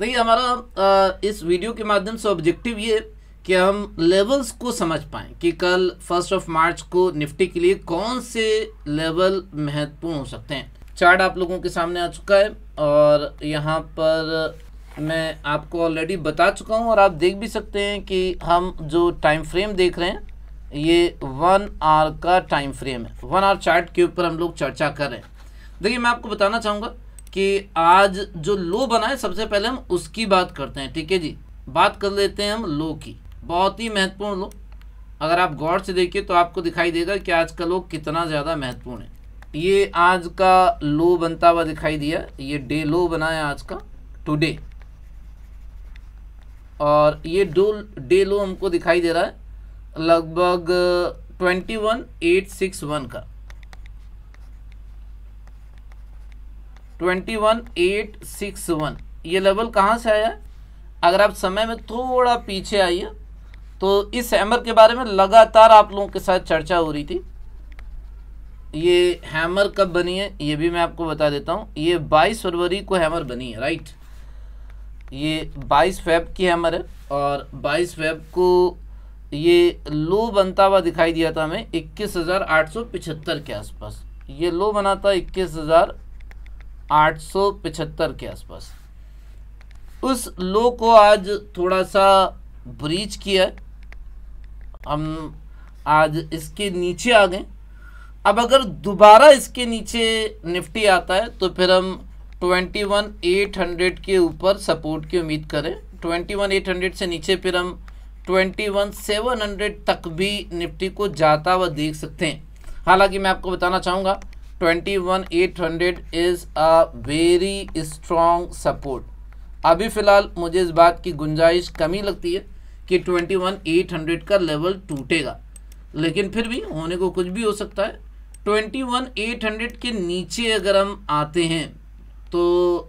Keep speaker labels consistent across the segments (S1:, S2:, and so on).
S1: देखिए हमारा इस वीडियो के माध्यम से ऑब्जेक्टिव ये कि हम लेवल्स को समझ पाएँ कि कल फर्स्ट ऑफ मार्च को निफ्टी के लिए कौन से लेवल महत्वपूर्ण हो सकते हैं चार्ट आप लोगों के सामने आ चुका है और यहाँ पर मैं आपको ऑलरेडी बता चुका हूँ और आप देख भी सकते हैं कि हम जो टाइम फ्रेम देख रहे हैं ये वन आर का टाइम फ्रेम है वन आर चार्ट के ऊपर हम लोग चर्चा कर रहे हैं देखिए मैं आपको बताना चाहूँगा कि आज जो लो बना है सबसे पहले हम उसकी बात करते हैं ठीक है जी बात कर लेते हैं हम लो की बहुत ही महत्वपूर्ण लो अगर आप गौर से देखिए तो आपको दिखाई देगा कि आज का लो कितना ज़्यादा महत्वपूर्ण है ये आज का लो बनता हुआ दिखाई दिया ये डे लो बना है आज का टुडे और ये डो डे लो हमको दिखाई दे रहा है लगभग twenty one eight six one का twenty one eight six one ये लेवल कहाँ से आया अगर आप समय में थोड़ा पीछे आइए तो इस हैमर के बारे में लगातार आप लोगों के साथ चर्चा हो रही थी ये हैमर कब बनी है ये भी मैं आपको बता देता हूँ ये 22 फरवरी को हैमर बनी है राइट ये 22 फेब की हैमर है और 22 फेब को ये लो बनता हुआ दिखाई दिया था हमें इक्कीस हज़ार आठ सौ पिछहत्तर के आसपास ये लो बना था इक्कीस हज़ार 875 के आसपास उस लो को आज थोड़ा सा ब्रीच किया हम आज इसके नीचे आ गए अब अगर दोबारा इसके नीचे निफ्टी आता है तो फिर हम 21,800 के ऊपर सपोर्ट की उम्मीद करें 21,800 से नीचे फिर हम 21,700 तक भी निफ्टी को जाता हुआ देख सकते हैं हालांकि मैं आपको बताना चाहूँगा 21,800 is a very strong support अभी फ़िलहाल मुझे इस बात की गुंजाइश कमी लगती है कि 21,800 का लेवल टूटेगा लेकिन फिर भी होने को कुछ भी हो सकता है 21,800 के नीचे अगर हम आते हैं तो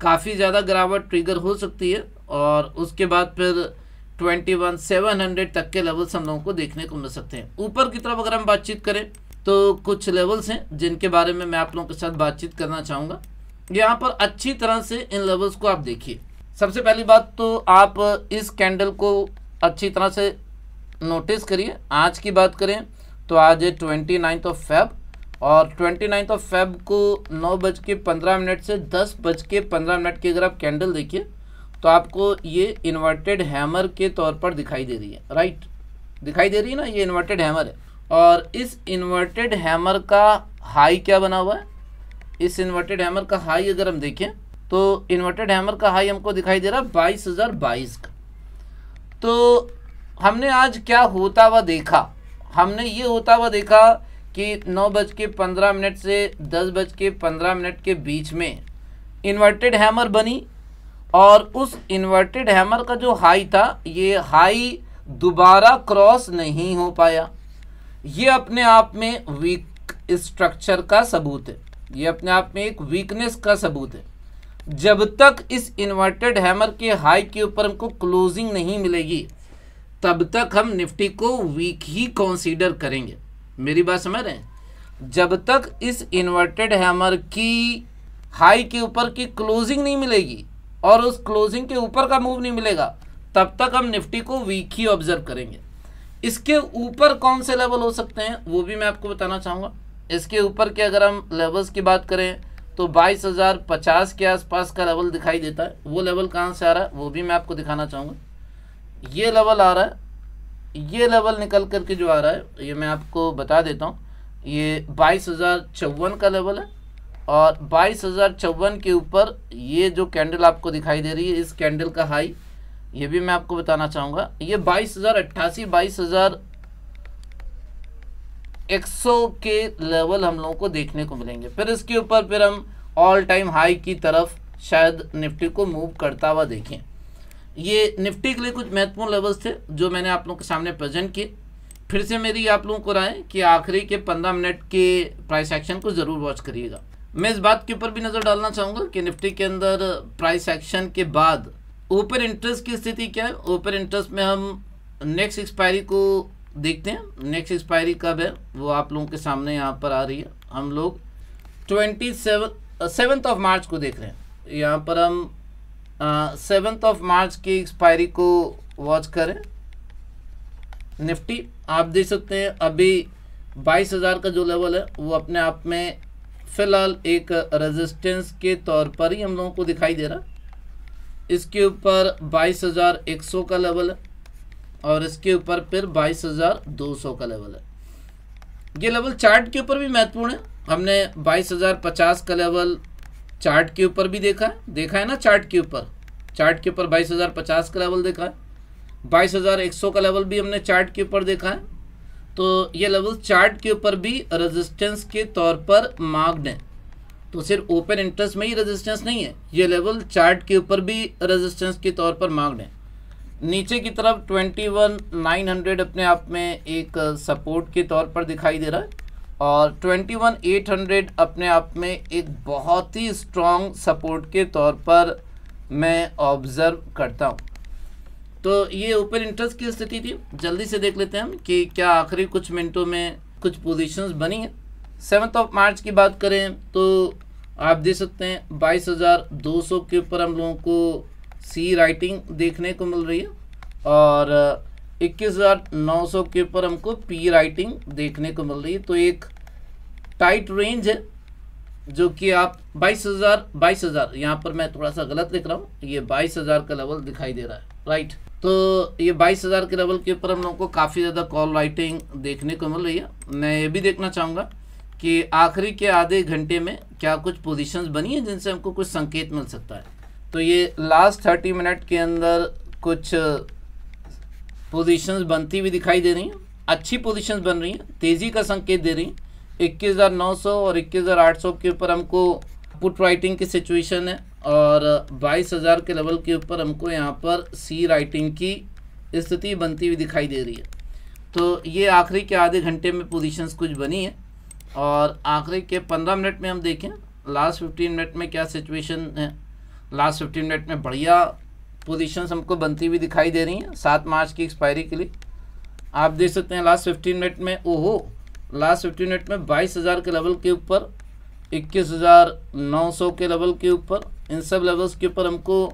S1: काफ़ी ज़्यादा गिरावट ट्रिगर हो सकती है और उसके बाद फिर 21,700 तक के लेवल्स हम लोगों को देखने को मिल सकते हैं ऊपर की तरफ अगर हम बातचीत करें तो कुछ लेवल्स हैं जिनके बारे में मैं आप लोगों के साथ बातचीत करना चाहूँगा यहाँ पर अच्छी तरह से इन लेवल्स को आप देखिए सबसे पहली बात तो आप इस कैंडल को अच्छी तरह से नोटिस करिए आज की बात करें तो आज है ट्वेंटी नाइन्थ ऑफ फैब और ट्वेंटी नाइन्थ ऑफ फैब को नौ बज के पंद्रह मिनट से दस बज के पंद्रह मिनट की अगर आप कैंडल देखिए तो आपको ये इन्वर्टेड हैमर के तौर पर दिखाई दे रही है राइट दिखाई दे रही है ना ये इन्वर्टेड हैमर है और इस इन्वर्टेड हैमर का हाई क्या बना हुआ है इस इन्वर्टेड हैमर का हाई अगर हम देखें तो इन्वर्टेड हैमर का हाई हमको दिखाई दे रहा है बाईस हज़ार बाईस का तो हमने आज क्या होता हुआ देखा हमने ये होता हुआ देखा कि नौ बज के पंद्रह मिनट से दस बज के पंद्रह मिनट के बीच में इन्वर्टेड हैमर बनी और उस इन्वर्टेड हैमर का जो हाई था ये हाई दोबारा क्रॉस नहीं हो पाया ये अपने आप में वीक स्ट्रक्चर का सबूत है ये अपने आप में एक वीकनेस का सबूत है जब तक इस इन्वर्टेड हैमर के हाई के ऊपर हमको क्लोजिंग नहीं मिलेगी तब तक हम निफ्टी को वीक ही कंसीडर करेंगे मेरी बात समझ रहे हैं जब तक इस इन्वर्टेड हैमर की हाई के ऊपर की क्लोजिंग नहीं मिलेगी और उस क्लोजिंग के ऊपर का मूव नहीं मिलेगा तब तक हम निफ्टी को वीक ही ऑब्जर्व करेंगे इसके ऊपर कौन से लेवल हो सकते हैं वो भी मैं आपको बताना चाहूँगा इसके ऊपर के अगर हम लेवल्स की बात करें तो बाईस हज़ार पचास के आसपास का लेवल दिखाई देता है वो लेवल कहाँ से आ रहा है वो भी मैं आपको दिखाना चाहूँगा ये लेवल आ रहा है ये लेवल निकल कर के जो आ रहा है ये मैं आपको बता देता हूँ ये बाईस हज़ार चौवन का लेवल है और बाईस हज़ार चौवन के ऊपर ये जो कैंडल आपको दिखाई दे रही है इस कैंडल का हाई ये भी मैं आपको बताना चाहूँगा ये बाईस हज़ार अट्ठासी बाईस हज़ार एक सौ के लेवल हम लोगों को देखने को मिलेंगे फिर इसके ऊपर फिर हम ऑल टाइम हाई की तरफ शायद निफ्टी को मूव करता हुआ देखें ये निफ्टी के लिए कुछ महत्वपूर्ण लेवल्स थे जो मैंने आप लोगों के सामने प्रेजेंट किए फिर से मेरी आप लोगों को राय कि आखिरी के पंद्रह मिनट के प्राइस एक्शन को ज़रूर वॉच करिएगा मैं इस बात के ऊपर भी नज़र डालना चाहूँगा कि निफ्टी के अंदर प्राइस एक्शन के बाद ओपन इंटरेस्ट की स्थिति क्या है ओपन इंटरेस्ट में हम नेक्स्ट एक्सपायरी को देखते हैं नेक्स्ट एक्सपायरी कब है वो आप लोगों के सामने यहाँ पर आ रही है हम लोग ट्वेंटी सेवन ऑफ मार्च को देख रहे हैं यहाँ पर हम सेवन्थ ऑफ मार्च की एक्सपायरी को वॉच करें निफ्टी आप देख सकते हैं अभी बाईस हज़ार का जो लेवल है वो अपने आप में फ़िलहाल एक रेजिस्टेंस के तौर पर ही हम लोगों को दिखाई दे रहा है इसके ऊपर बाईस हज़ार एक सौ का लेवल है और इसके ऊपर फिर बाईस हज़ार दो सौ का लेवल है ये लेवल चार्ट के ऊपर भी महत्वपूर्ण है हमने बाईस हज़ार पचास का लेवल चार्ट के ऊपर भी देखा है देखा है ना चार्ट के ऊपर चार्ट के ऊपर बाईस हज़ार पचास का लेवल देखा है बाईस हज़ार एक सौ का लेवल भी हमने चार्ट के ऊपर देखा है तो ये लेवल चार्ट के ऊपर भी रजिस्टेंस के तौर पर मार्ग है तो सिर्फ ओपन इंटरेस्ट में ही रेजिस्टेंस नहीं है ये लेवल चार्ट के ऊपर भी रेजिस्टेंस के तौर पर मांग है नीचे की तरफ ट्वेंटी वन नाइन हंड्रेड अपने आप में एक सपोर्ट के तौर पर दिखाई दे रहा है और ट्वेंटी वन एट हंड्रेड अपने आप में एक बहुत ही स्ट्रॉन्ग सपोर्ट के तौर पर मैं ऑब्ज़र्व करता हूँ तो ये ओपन इंटरेस्ट की स्थिति थी जल्दी से देख लेते हैं हम कि क्या आखिरी कुछ मिनटों में कुछ पोजिशन बनी हैं सेवन्थ ऑफ मार्च की बात करें तो आप देख सकते हैं बाईस हज़ार दो सौ के ऊपर हम लोगों को सी राइटिंग देखने को मिल रही है और इक्कीस हज़ार नौ सौ के ऊपर हमको पी राइटिंग देखने को मिल रही है तो एक टाइट रेंज है जो कि आप बाईस हज़ार बाईस हज़ार यहाँ पर मैं थोड़ा सा गलत लिख रहा हूँ ये बाईस हज़ार का लेवल दिखाई दे रहा है राइट तो ये बाईस हज़ार के लेवल के ऊपर हम लोगों को काफ़ी ज़्यादा कॉल राइटिंग देखने को मिल रही है मैं ये भी देखना चाहूँगा कि आखिरी के आधे घंटे में क्या कुछ पोजीशंस बनी हैं जिनसे हमको कुछ संकेत मिल सकता है तो ये लास्ट थर्टी मिनट के अंदर कुछ पोजीशंस बनती हुई दिखाई दे रही हैं अच्छी पोजीशंस बन रही हैं तेज़ी का संकेत दे रही हैं 21,900 और 21,800 के ऊपर हमको पुट राइटिंग की सिचुएशन है और 22,000 के लेवल के ऊपर हमको यहाँ पर सी राइटिंग की स्थिति बनती हुई दिखाई दे रही है तो ये आखिरी के आधे घंटे में पोजिशंस कुछ बनी है और आखिरी के पंद्रह मिनट में हम देखें लास्ट फिफ्टीन मिनट में क्या सिचुएशन है लास्ट फिफ्टीन मिनट में बढ़िया पोजीशंस हमको बनती हुई दिखाई दे रही हैं सात मार्च की एक्सपायरी के लिए आप देख सकते हैं लास्ट फिफ्टीन मिनट में ओहो लास्ट फिफ्टीन मिनट में बाईस हज़ार के लेवल के ऊपर इक्कीस हज़ार नौ सौ के लेवल के ऊपर इन सब लेवल्स के ऊपर हमको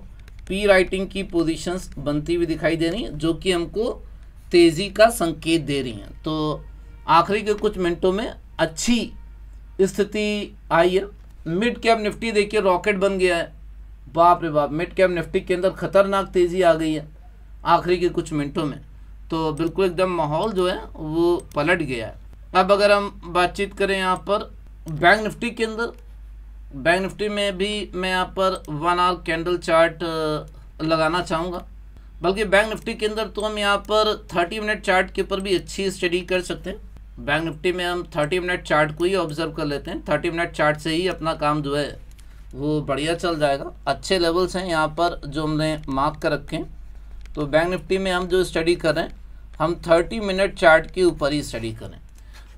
S1: पी राइटिंग की पोजिशंस बनती हुई दिखाई दे रही हैं जो कि हमको तेज़ी का संकेत दे रही हैं तो आखिरी के कुछ मिनटों में अच्छी स्थिति आई है मिड कैप निफ्टी देखिए रॉकेट बन गया है बाप रे बाप मिड कैप निफ्टी के अंदर खतरनाक तेज़ी आ गई है आखिरी के कुछ मिनटों में तो बिल्कुल एकदम माहौल जो है वो पलट गया है अब अगर हम बातचीत करें यहाँ पर बैंक निफ्टी के अंदर बैंक निफ्टी में भी मैं यहाँ पर वन आर कैंडल चार्ट लगाना चाहूँगा बल्कि बैंक निफ्टी के अंदर तो हम यहाँ पर थर्टी मिनट चार्ट के ऊपर भी अच्छी स्टडी कर सकते हैं बैंक निफ्टी में हम थर्टी मिनट चार्ट को ही ऑब्जर्व कर लेते हैं थर्टी मिनट चार्ट से ही अपना काम जो है वो बढ़िया चल जाएगा अच्छे लेवल्स हैं यहाँ पर जो हमने मार्क कर रखे हैं तो बैंक निफ्टी में हम जो स्टडी करें हम थर्टी मिनट चार्ट के ऊपर ही स्टडी करें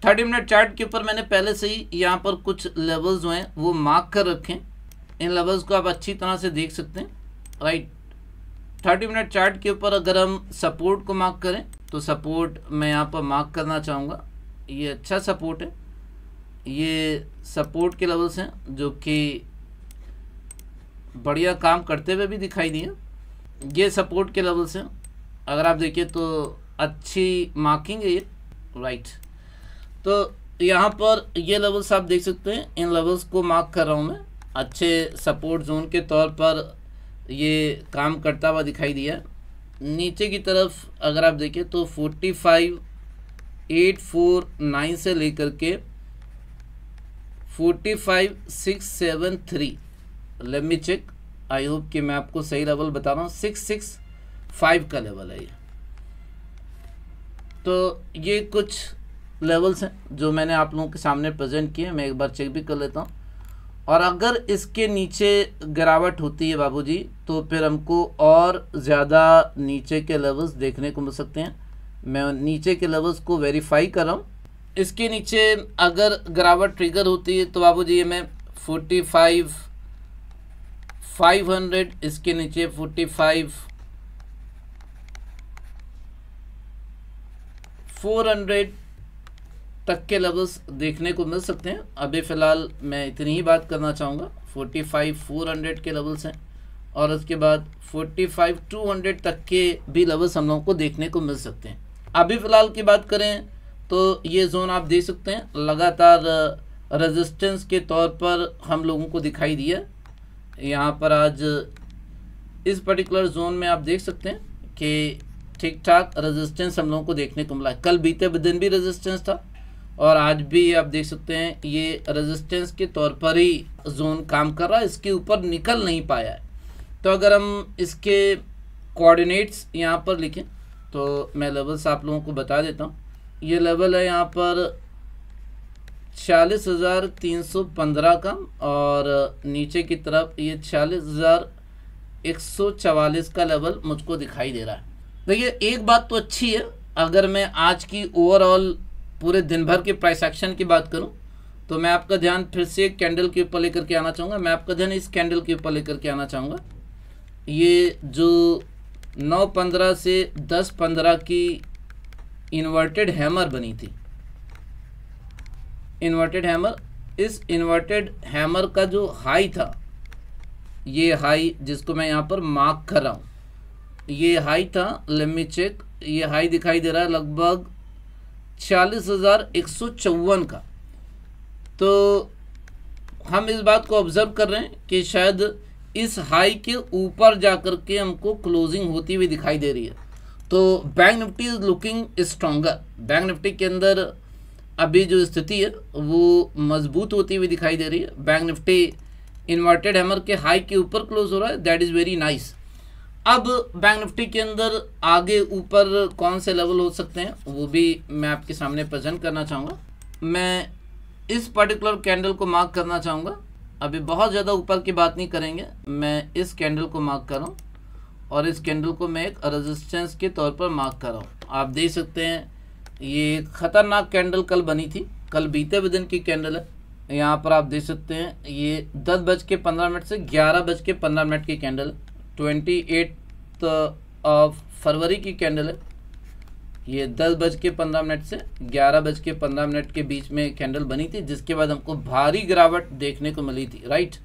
S1: थर्टी मिनट चार्ट के ऊपर मैंने पहले से ही यहाँ पर कुछ लेवल्स जो हैं वो मार्क कर रखें इन लेवल्स को आप अच्छी तरह से देख सकते हैं राइट थर्टी मिनट चार्ट के ऊपर अगर हम सपोर्ट को मार्क करें तो सपोर्ट मैं यहाँ पर मार्क करना चाहूँगा ये अच्छा सपोर्ट है ये सपोर्ट के लेवल्स हैं जो कि बढ़िया काम करते हुए भी दिखाई दिए ये सपोर्ट के लेवल्स हैं अगर आप देखिए तो अच्छी मार्किंग है ये राइट तो यहाँ पर ये लेवल्स आप देख सकते हैं इन लेवल्स को मार्क कर रहा हूँ मैं अच्छे सपोर्ट जोन के तौर पर ये काम करता हुआ दिखाई दिया नीचे की तरफ अगर आप देखें तो फाइव एट फोर नाइन से लेकर के forty five six seven three let me check I hope कि मैं आपको सही लेवल बता रहा हूँ सिक्स सिक्स फाइव का लेवल है ये तो ये कुछ लेवल्स हैं जो मैंने आप लोगों के सामने प्रेजेंट किए मैं एक बार चेक भी कर लेता हूँ और अगर इसके नीचे गिरावट होती है बाबूजी तो फिर हमको और ज़्यादा नीचे के लेवल्स देखने को मिल सकते हैं मैं नीचे के लवर्स को वेरीफाई कर रहा हूँ इसके नीचे अगर गिरावट ट्रिगर होती है तो बाबू जी मैं फोर्टी फाइव फाइव हंड्रेड इसके नीचे फोर्टी फाइव फोर हंड्रेड तक के लवर्स देखने को मिल सकते हैं अभी फ़िलहाल मैं इतनी ही बात करना चाहूँगा फोर्टी फाइव फोर हंड्रेड के लवर्स हैं और उसके बाद फोर्टी फाइव टू हंड्रेड तक के भी लवर्स हम लोगों को देखने को मिल सकते हैं अभी फ़िलहाल की बात करें तो ये जोन आप देख सकते हैं लगातार रेजिस्टेंस के तौर पर हम लोगों को दिखाई दिया यहाँ पर आज इस पर्टिकुलर जोन में आप देख सकते हैं कि ठीक ठाक रेजिस्टेंस हम लोगों को देखने को मिला कल बीते दिन भी रेजिस्टेंस था और आज भी आप देख सकते हैं ये रेजिस्टेंस के तौर पर ही जोन काम कर रहा है इसके ऊपर निकल नहीं पाया है तो अगर हम इसके कोऑर्डिनेट्स यहाँ पर लिखें तो मैं लेवल्स आप लोगों को बता देता हूँ ये लेवल है यहाँ पर छियालीस हज़ार तीन सौ पंद्रह का और नीचे की तरफ ये छियालीस हज़ार एक सौ चवालीस का लेवल मुझको दिखाई दे रहा है देखिए एक बात तो अच्छी है अगर मैं आज की ओवरऑल पूरे दिन भर के प्राइस एक्शन की बात करूं तो मैं आपका ध्यान फिर से कैंडल के ऊपर लेकर के आना चाहूँगा मैं आपका ध्यान इस कैंडल के ऊपर लेकर के आना चाहूँगा ये जो नौ पंद्रह से दस पंद्रह की इन्वर्टेड हैमर बनी थी इन्वर्टेड हैमर इस इन्वर्टेड हैमर का जो हाई था ये हाई जिसको मैं यहाँ पर मार्क कर रहा हूँ ये हाई था लम्बी चेक ये हाई दिखाई दे रहा है लगभग छियालीस हज़ार एक सौ चौवन का तो हम इस बात को ऑब्ज़र्व कर रहे हैं कि शायद इस हाई के ऊपर जा कर के हमको क्लोजिंग होती हुई दिखाई दे रही है तो bank Nifty is looking stronger bank Nifty के अंदर अभी जो स्थिति है वो मजबूत होती हुई दिखाई दे रही है बैंक निफ्टी इन्वर्टेड हैमर के हाई के ऊपर क्लोज हो रहा है दैट इज़ वेरी नाइस अब बैंक निफ्टी के अंदर आगे ऊपर कौन से लेवल हो सकते हैं वो भी मैं आपके सामने प्रेजेंट करना चाहूँगा मैं इस पर्टिकुलर कैंडल को मार्क करना चाहूँगा अभी बहुत ज़्यादा ऊपर की बात नहीं करेंगे मैं इस कैंडल को मार्क कर रहा हूँ और इस कैंडल को मैं एक रेजिस्टेंस के तौर पर मार्क कर रहा हूँ आप देख सकते हैं ये ख़तरनाक कैंडल कल बनी थी कल बीते हुए दिन की कैंडल है यहाँ पर आप देख सकते हैं ये दस बज के पंद्रह मिनट से ग्यारह बज के पंद्रह मिनट की कैंडल ट्वेंटी एट ऑफ फरवरी की कैंडल है ये दस बज के पंद्रह मिनट से ग्यारह बज के पंद्रह मिनट के बीच में कैंडल बनी थी जिसके बाद हमको भारी गिरावट देखने को मिली थी राइट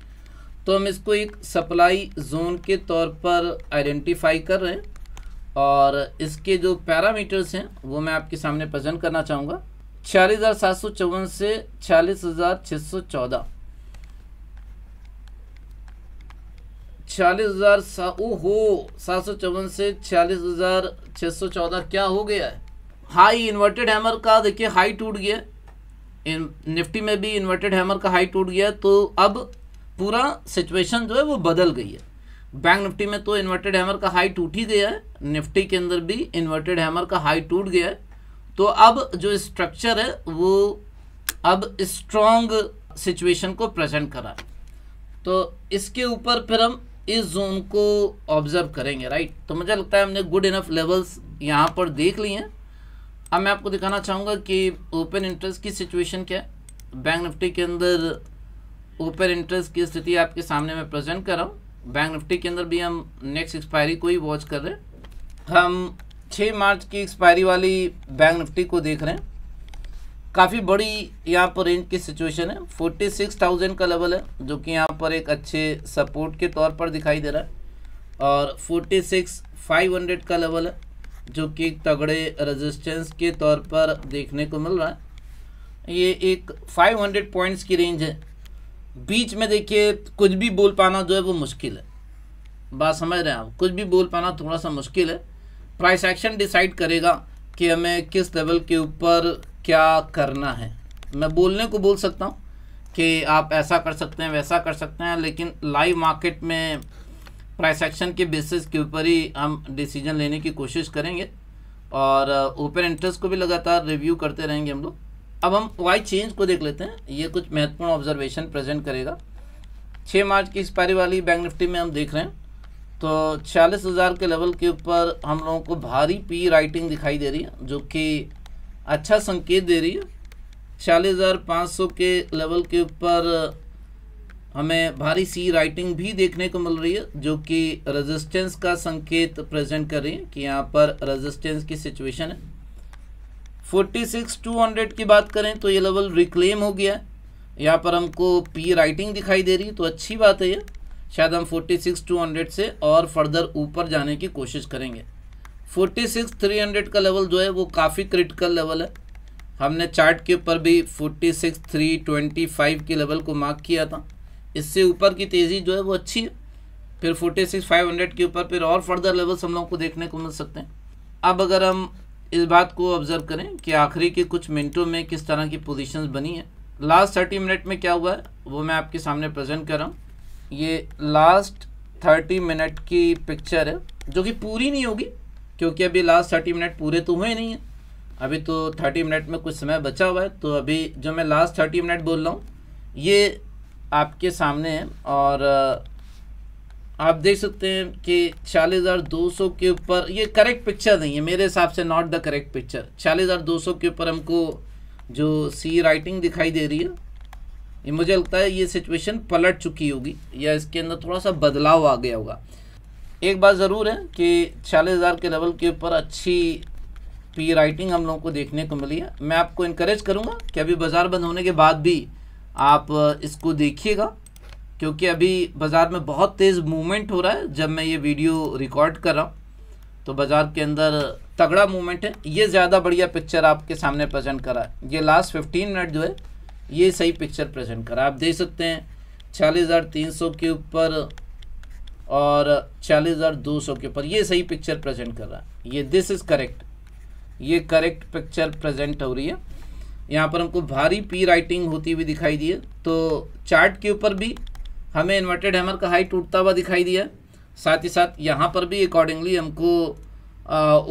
S1: तो हम इसको एक सप्लाई जोन के तौर पर आइडेंटिफाई कर रहे हैं और इसके जो पैरामीटर्स हैं वो मैं आपके सामने प्रजेंट करना चाहूँगा छियालीस से छियालीस छियालीस हजार हो सात सौ चौवन से छियालीस हजार छः सौ चौदह क्या हो गया है हाई इन्वर्टेड हैमर का देखिए हाई टूट गया इन निफ्टी में भी इन्वर्टेड हैमर का हाई टूट गया तो अब पूरा सिचुएशन जो है वो बदल गई है बैंक निफ्टी में तो इन्वर्टेड हैमर का हाई टूट ही गया है निफ्टी के अंदर भी इन्वर्टेड हैमर का हाई टूट गया है तो अब जो स्ट्रक्चर है वो अब स्ट्रॉन्ग सिचुएशन को प्रेजेंट करा तो इसके ऊपर फिर हम इस जोन को ऑब्जर्व करेंगे राइट तो मुझे लगता है हमने गुड इनफ लेवल्स यहाँ पर देख ली हैं अब मैं आपको दिखाना चाहूँगा कि ओपन इंटरेस्ट की सिचुएशन क्या है बैंक निफ्टी के अंदर ओपन इंटरेस्ट की स्थिति आपके सामने मैं प्रेजेंट कर रहा हूँ बैंक निफ्टी के अंदर भी हम नेक्स्ट एक्सपायरी को ही वॉच कर रहे हैं हम 6 मार्च की एक्सपायरी वाली बैंक निफ्टी को देख रहे हैं काफ़ी बड़ी यहाँ पर रेंज की सिचुएशन है फोर्टी सिक्स थाउजेंड का लेवल है जो कि यहाँ पर एक अच्छे सपोर्ट के तौर पर दिखाई दे रहा है और फोर्टी सिक्स फाइव हंड्रेड का लेवल है जो कि तगड़े रेजिस्टेंस के तौर पर देखने को मिल रहा है ये एक फाइव हंड्रेड पॉइंट्स की रेंज है बीच में देखिए कुछ भी बोल पाना जो है वो मुश्किल है बात समझ रहे हैं आप कुछ भी बोल पाना थोड़ा सा मुश्किल है प्राइस एक्शन डिसाइड करेगा कि हमें किस लेवल के ऊपर क्या करना है मैं बोलने को बोल सकता हूँ कि आप ऐसा कर सकते हैं वैसा कर सकते हैं लेकिन लाइव मार्केट में प्राइस एक्शन के बेसिस के ऊपर ही हम डिसीजन लेने की कोशिश करेंगे और ओपन इंटरेस्ट को भी लगातार रिव्यू करते रहेंगे हम लोग अब हम वाई चेंज को देख लेते हैं ये कुछ महत्वपूर्ण ऑब्जर्वेशन प्रेजेंट करेगा छः मार्च की एक्सपायरी वाली बैंक निफ्टी में हम देख रहे हैं तो छियालीस हज़ार के लेवल के ऊपर हम लोगों को भारी पी राइटिंग दिखाई दे रही है जो कि अच्छा संकेत दे रही है चालीस हज़ार पाँच सौ के लेवल के ऊपर हमें भारी सी राइटिंग भी देखने को मिल रही है जो कि रेजिस्टेंस का संकेत प्रेजेंट कर रही है कि यहाँ पर रेजिस्टेंस की सिचुएशन है फोर्टी सिक्स टू हंड्रेड की बात करें तो ये लेवल रिक्लेम हो गया है यहाँ पर हमको पी राइटिंग दिखाई दे रही है तो अच्छी बात है ये शायद हम फोर्टी सिक्स टू हंड्रेड से और फर्दर ऊपर जाने की कोशिश करेंगे फोर्टी सिक्स थ्री हंड्रेड का लेवल जो है वो काफ़ी क्रिटिकल लेवल है हमने चार्ट के ऊपर भी forty six three twenty five के लेवल को मार्क किया था इससे ऊपर की तेज़ी जो है वो अच्छी है फिर फोर्टी सिक्स फाइव हंड्रेड के ऊपर फिर और फर्दर लेवल्स हम लोगों को देखने को मिल सकते हैं अब अगर हम इस बात को ऑब्ज़र्व करें कि आखिरी के कुछ मिनटों में किस तरह की पोजिशन बनी है लास्ट थर्टी मिनट में क्या हुआ है वो मैं आपके सामने प्रजेंट कर रहा हूँ ये लास्ट थर्टी मिनट की पिक्चर है जो कि पूरी नहीं होगी क्योंकि अभी लास्ट थर्टी मिनट पूरे तो हुए नहीं हैं अभी तो थर्टी मिनट में कुछ समय बचा हुआ है तो अभी जो मैं लास्ट थर्टी मिनट बोल रहा हूँ ये आपके सामने है और आप देख सकते हैं कि चालीस हज़ार दो सौ के ऊपर ये करेक्ट पिक्चर नहीं है मेरे हिसाब से नॉट द करेक्ट पिक्चर चालीस हज़ार दो सौ के ऊपर हमको जो सी राइटिंग दिखाई दे रही है ये मुझे लगता है ये सिचुएशन पलट चुकी होगी या इसके अंदर थोड़ा सा बदलाव आ गया होगा एक बात ज़रूर है कि छियालीस हज़ार के लेवल के ऊपर अच्छी पी राइटिंग हम लोगों को देखने को मिली है मैं आपको इनक्रेज करूँगा कि अभी बाज़ार बंद होने के बाद भी आप इसको देखिएगा क्योंकि अभी बाज़ार में बहुत तेज़ मूवमेंट हो रहा है जब मैं ये वीडियो रिकॉर्ड कर रहा हूँ तो बाज़ार के अंदर तगड़ा मूवमेंट है ये ज़्यादा बढ़िया पिक्चर आपके सामने प्रजेंट करा है ये लास्ट फिफ्टीन मिनट जो है ये सही पिक्चर प्रजेंट करा आप देख सकते हैं चालीस हज़ार तीन सौ के ऊपर और चालीस हज़ार दो सौ के ऊपर ये सही पिक्चर प्रेजेंट कर रहा है ये दिस इज़ करेक्ट ये करेक्ट पिक्चर प्रेजेंट हो रही है यहाँ पर हमको भारी पी राइटिंग होती हुई दिखाई दी है तो चार्ट के ऊपर भी हमें इन्वर्टेड हैमर का हाई टूटता हुआ दिखाई दिया साथ ही साथ यहाँ पर भी अकॉर्डिंगली हमको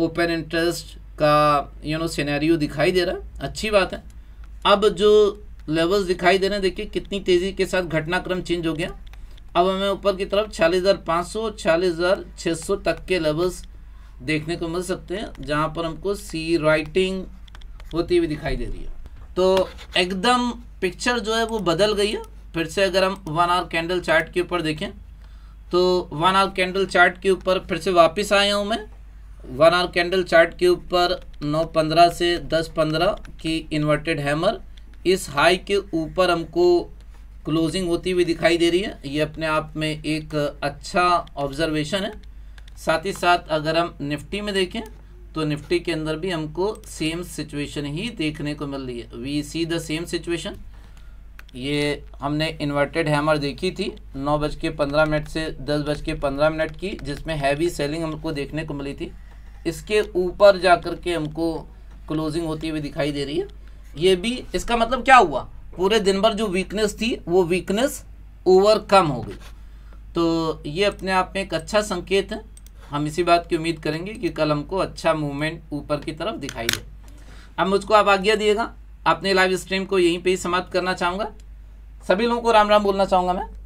S1: ओपन इंटरेस्ट का यू नो सिनेरियो दिखाई दे रहा है अच्छी बात है अब जो लेवल्स दिखाई दे रहे हैं देखिए कितनी तेज़ी के साथ घटनाक्रम चेंज हो गया अब हमें ऊपर की तरफ छालीस हज़ार पाँच सौ छालीस हज़ार छः सौ तक के लेवल्स देखने को मिल सकते हैं जहाँ पर हमको सी राइटिंग होती हुई दिखाई दे रही है तो एकदम पिक्चर जो है वो बदल गई है फिर से अगर हम वन आवर कैंडल चार्ट के ऊपर देखें तो वन आवर कैंडल चार्ट के ऊपर फिर से वापस आया हूँ मैं वन आवर कैंडल चार्ट के ऊपर नौ पंद्रह से दस पंद्रह की इन्वर्टेड हैमर इस हाई के ऊपर हमको क्लोजिंग होती हुई दिखाई दे रही है ये अपने आप में एक अच्छा ऑब्जर्वेशन है साथ ही साथ अगर हम निफ्टी में देखें तो निफ्टी के अंदर भी हमको सेम सिचुएशन ही देखने को मिल रही है we see the same situation ये हमने इन्वर्टेड हैमर देखी थी नौ बज के पंद्रह मिनट से दस बज के पंद्रह मिनट की जिसमें हैवी सेलिंग हमको देखने को मिली थी इसके ऊपर जा कर के हमको क्लोजिंग होती हुई दिखाई दे रही है ये भी इसका मतलब क्या हुआ पूरे दिन भर जो वीकनेस थी वो वीकनेस ओवरकम हो गई तो ये अपने आप में एक अच्छा संकेत है हम इसी बात की उम्मीद करेंगे कि कल हमको अच्छा मूवमेंट ऊपर की तरफ दिखाई दे अब मुझको आप आज्ञा दिएगा अपने लाइव स्ट्रीम को यहीं पे ही समाप्त करना चाहूँगा सभी लोगों को राम राम बोलना चाहूँगा मैं